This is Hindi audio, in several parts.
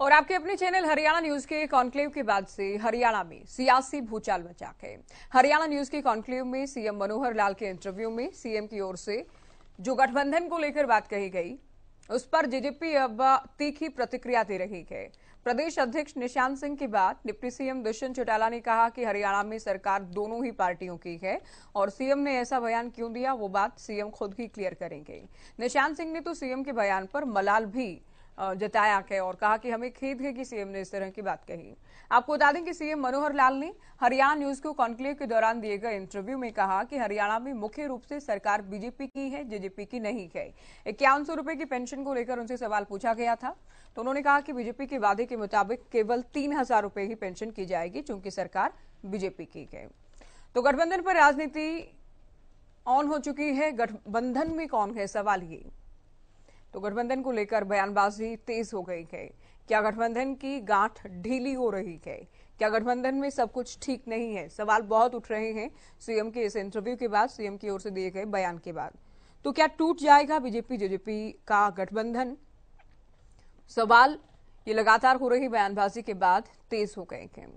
और आपके अपने चैनल हरियाणा न्यूज के कॉन्क्लेव के बाद से हरियाणा में सियासी भूचाल मचा है हरियाणा न्यूज के कॉन्क्लेव में सीएम मनोहर लाल के इंटरव्यू में सीएम की ओर से जो गठबंधन को लेकर बात कही गई उस पर जेजेपी अब तीखी प्रतिक्रिया दे रही है प्रदेश अध्यक्ष निशान सिंह के बाद डिप्टी सीएम दुष्यंत चौटाला ने कहा कि हरियाणा में सरकार दोनों ही पार्टियों की है और सीएम ने ऐसा बयान क्यों दिया वो बात सीएम खुद ही क्लियर करेंगे निशान सिंह ने तो सीएम के बयान पर मलाल भी जताया है और कहा कि हमें खेद है कि सीएम ने इस तरह की बात कही आपको बता दें कि सीएम मनोहर लाल ने हरियाणा न्यूज को कॉन्क्लेव के दौरान दिए गए इंटरव्यू में कहा कि हरियाणा में मुख्य रूप से सरकार बीजेपी की है जेजेपी की नहीं है इक्यावन सौ रुपए की पेंशन को लेकर उनसे सवाल पूछा गया था तो उन्होंने कहा कि बीजेपी के वादे के मुताबिक केवल तीन हजार रुपए ही पेंशन की जाएगी चूंकि सरकार बीजेपी की है तो गठबंधन पर राजनीति ऑन हो चुकी है गठबंधन में कौन है सवाल ये तो गठबंधन को लेकर बयानबाजी तेज हो गई है क्या गठबंधन की गांठ ढीली हो रही है क्या गठबंधन में सब कुछ ठीक नहीं है सवाल बहुत उठ रहे हैं सीएम के इस इंटरव्यू के बाद सीएम की ओर से दिए गए बयान के बाद तो क्या टूट जाएगा बीजेपी जेजेपी का गठबंधन सवाल ये लगातार हो रही बयानबाजी के बाद तेज हो गए हैं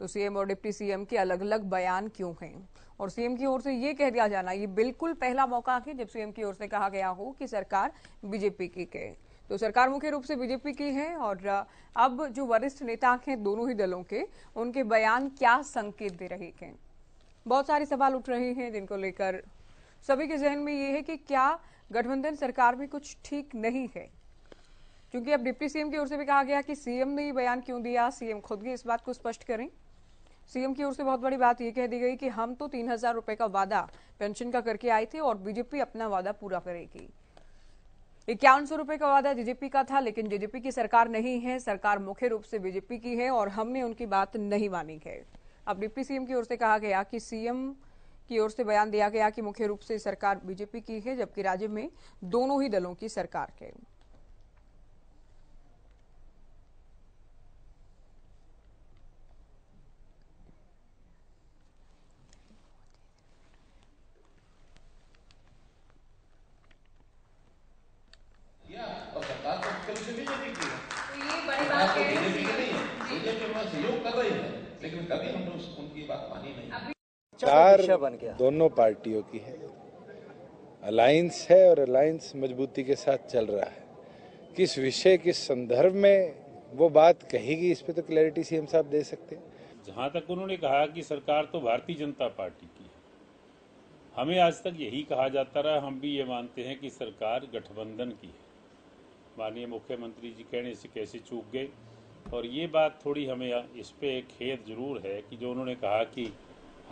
तो सीएम और डिप्टी सीएम के अलग अलग बयान क्यों हैं और सीएम की ओर से ये कह दिया जाना ये बिल्कुल पहला मौका है जब सीएम की ओर से कहा गया हो कि सरकार बीजेपी की के तो सरकार मुख्य रूप से बीजेपी की है और अब जो वरिष्ठ नेता हैं दोनों ही दलों के उनके बयान क्या संकेत दे रहे हैं बहुत सारे सवाल उठ रहे हैं जिनको लेकर सभी के जहन में ये है कि क्या गठबंधन सरकार में कुछ ठीक नहीं है क्योंकि अब डिप्टी सीएम की ओर से भी कहा गया कि सीएम ने ये बयान क्यों दिया सीएम खुद भी इस बात को स्पष्ट करें सीएम की ओर से बहुत बड़ी बात ये कह दी गई कि हम तो तीन हजार रुपए का वादा पेंशन का करके आए थे और बीजेपी अपना वादा पूरा करेगी इक्यावन सौ रुपए का वादा जेजेपी का था लेकिन जेजेपी की सरकार नहीं है सरकार मुख्य रूप से बीजेपी की है और हमने उनकी बात नहीं मानी है अब डिप्टी सीएम की ओर से कहा गया कि सीएम की ओर से बयान दिया गया कि मुख्य रूप से सरकार बीजेपी की है जबकि राज्य में दोनों ही दलों की सरकार है बीजेपी की है बीजेपी नहीं है बीजेपी सहयोग कर रही है लेकिन कभी हमने उनकी बात मानी नहीं चार दोनों पार्टियों की है अलायंस है और अलायंस मजबूती के साथ चल रहा है किस विषय किस संदर्भ में वो बात कहेगी इस पे तो क्लैरिटी सीएम साहब दे सकते हैं जहां तक उन्होंने कहा कि सरकार तो भारतीय जनता पार्टी की है हमें आज तक यही कहा जाता रहा हम भी ये मानते हैं कि सरकार गठबंधन की है माननीय मुख्यमंत्री जी कहने से कैसे चूक गए और ये बात थोड़ी हमें इस पर खेद जरूर है कि जो उन्होंने कहा कि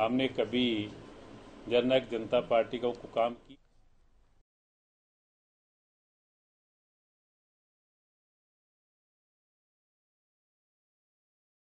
हमने कभी जननायक जनता पार्टी का काम की